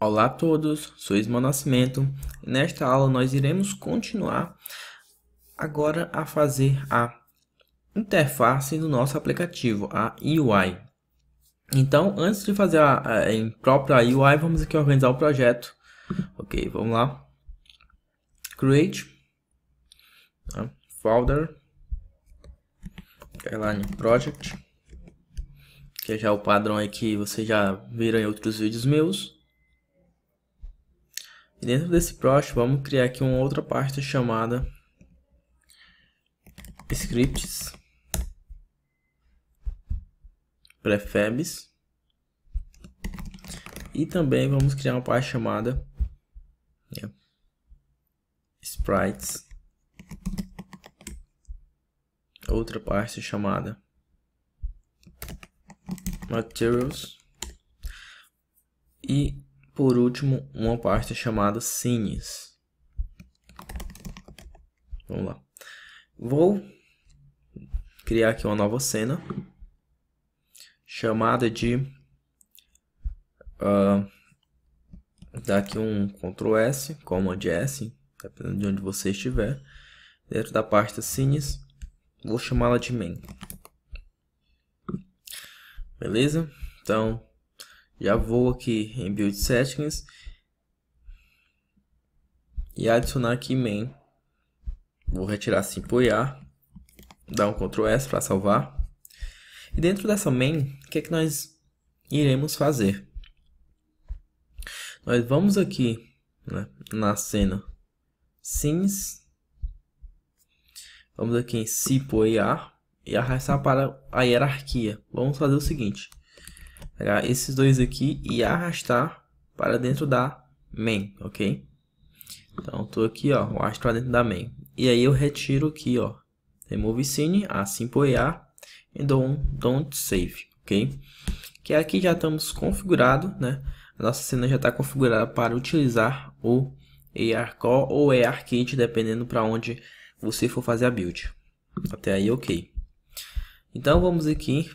Olá a todos, sou Ismael Nascimento nesta aula nós iremos continuar agora a fazer a interface do nosso aplicativo, a UI. Então, antes de fazer a, a em própria UI, vamos aqui organizar o projeto. Ok, vamos lá. Create tá? folder Airline Project, que é já o padrão aí que vocês já viram em outros vídeos meus. E dentro desse project, vamos criar aqui uma outra pasta chamada scripts prefabs e também vamos criar uma pasta chamada yeah, né, sprites outra pasta chamada materials e por último, uma pasta chamada Scenes. Vamos lá. Vou criar aqui uma nova cena chamada de uh, ah, dar aqui um Ctrl S, Command S, dependendo de onde você estiver, dentro da pasta Scenes. vou chamá-la de main. Beleza? Então, já vou aqui em Build Settings e adicionar aqui main. Vou retirar simpoiar, dar um Ctrl S para salvar. E dentro dessa main, o que é que nós iremos fazer? Nós vamos aqui né, na cena sims, vamos aqui em simpoiar e arrastar para a hierarquia. Vamos fazer o seguinte, pegar esses dois aqui e arrastar para dentro da main, ok? Então, estou aqui, ó, arrasto para dentro da main. E aí eu retiro aqui, ó, remove scene, assim por EA, e dou um don't save, ok? Que aqui já estamos configurado, né? A nossa cena já está configurada para utilizar o ARCore ou ARKit, dependendo para onde você for fazer a build. Até aí, ok. Então, vamos aqui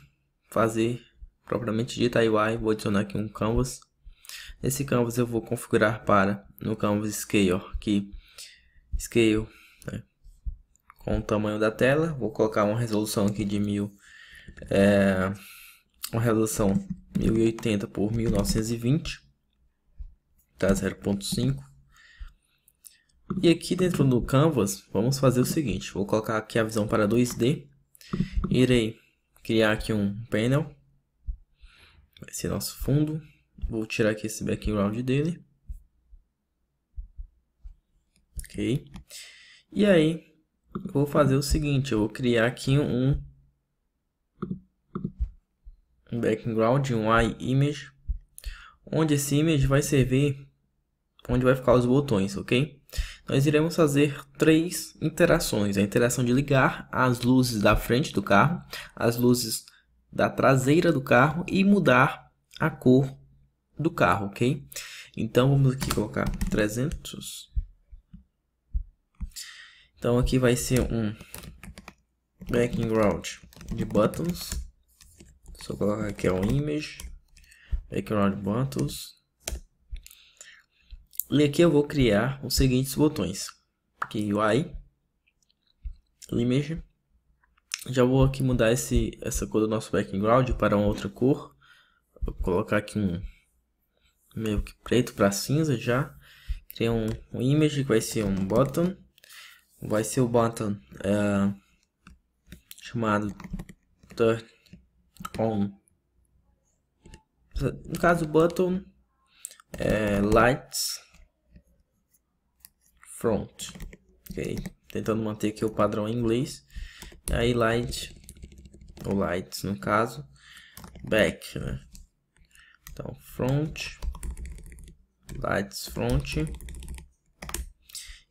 fazer propriamente dita Taiwan UI, vou adicionar aqui um canvas. Nesse canvas eu vou configurar para, no canvas scale, que scale né, com o tamanho da tela, vou colocar uma resolução aqui de 1000, é, uma resolução 1080 por 1920, tá 0.5. E aqui dentro do canvas, vamos fazer o seguinte, vou colocar aqui a visão para 2D, irei criar aqui um panel vai ser nosso fundo. Vou tirar aqui esse background dele. Ok. E aí, vou fazer o seguinte, eu vou criar aqui um, um background, um image, onde esse image vai servir, onde vai ficar os botões, ok? Nós iremos fazer três interações, a interação de ligar as luzes da frente do carro, as luzes da traseira do carro e mudar a cor do carro, ok? Então, vamos aqui colocar 300. Então, aqui vai ser um background de buttons. Só colocar aqui o é image, background buttons. E aqui eu vou criar os seguintes botões. Aqui UI, image, já vou aqui mudar esse, essa cor do nosso background para uma outra cor. Vou colocar aqui um meio que preto para cinza já. Criar um, um, image que vai ser um button. Vai ser o button é, chamado turn on. No caso, button é, lights front. Ok, tentando manter aqui o padrão em inglês aí light, ou lights no caso, back, né? Então, front, lights front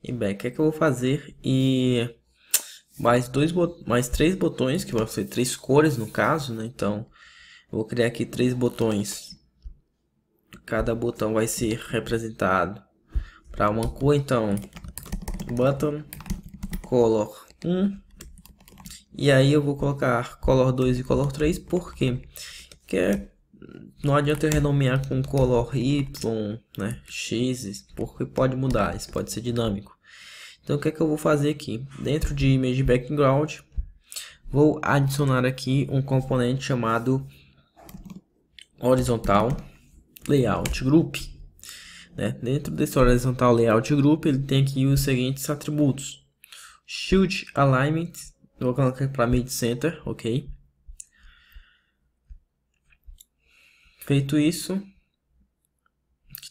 e back. O que, é que eu vou fazer? E mais, dois mais três botões, que vão ser três cores no caso, né? Então, eu vou criar aqui três botões. Cada botão vai ser representado para uma cor, então, button, color 1, e aí eu vou colocar color 2 e color 3, por quê? Porque não adianta eu renomear com color y, né, x, porque pode mudar, isso pode ser dinâmico. Então o que é que eu vou fazer aqui? Dentro de image background, vou adicionar aqui um componente chamado horizontal layout group. Né? Dentro desse horizontal layout group, ele tem aqui os seguintes atributos: shield alignment eu vou colocar para mid center, ok. Feito isso,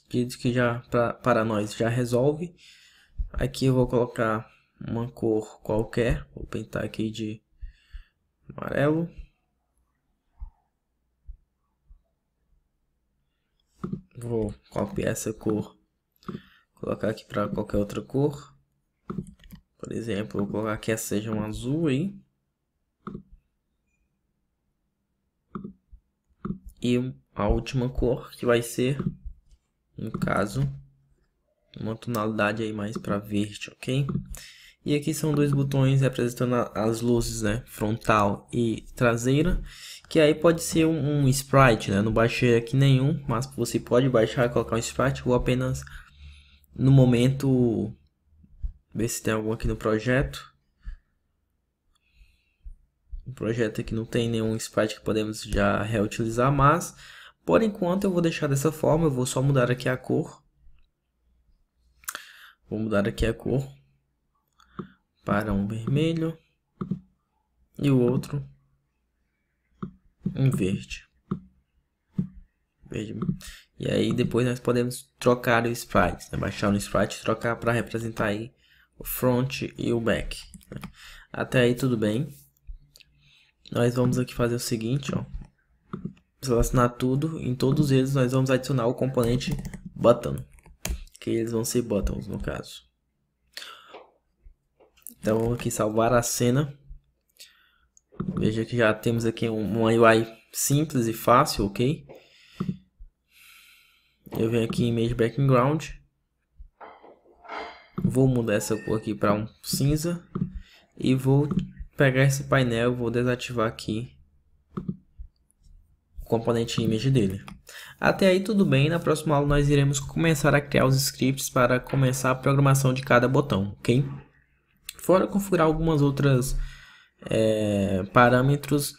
que diz que já pra, para nós já resolve. Aqui eu vou colocar uma cor qualquer, vou pintar aqui de amarelo. Vou copiar essa cor, colocar aqui para qualquer outra cor. Por exemplo, vou colocar que essa seja um azul aí. E a última cor que vai ser, no caso, uma tonalidade aí mais para verde, ok? E aqui são dois botões representando as luzes, né? Frontal e traseira. Que aí pode ser um, um sprite, né? não baixei aqui nenhum, mas você pode baixar e colocar um sprite ou apenas no momento Ver se tem algum aqui no projeto. O projeto aqui não tem nenhum sprite que podemos já reutilizar, mas por enquanto eu vou deixar dessa forma, eu vou só mudar aqui a cor. Vou mudar aqui a cor para um vermelho e o outro um verde. verde. E aí depois nós podemos trocar o sprite, né? baixar no sprite e trocar para representar aí o front e o back. Até aí tudo bem. Nós vamos aqui fazer o seguinte, ó. Selecionar tudo, em todos eles nós vamos adicionar o componente button, que eles vão ser buttons no caso. Então vamos aqui salvar a cena. Veja que já temos aqui uma UI simples e fácil, ok? Eu venho aqui em Image Background Vou mudar essa cor aqui para um cinza. E vou pegar esse painel, vou desativar aqui o componente image dele. Até aí tudo bem, na próxima aula nós iremos começar a criar os scripts para começar a programação de cada botão, ok? Fora configurar algumas outras é, parâmetros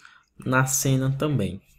na cena também.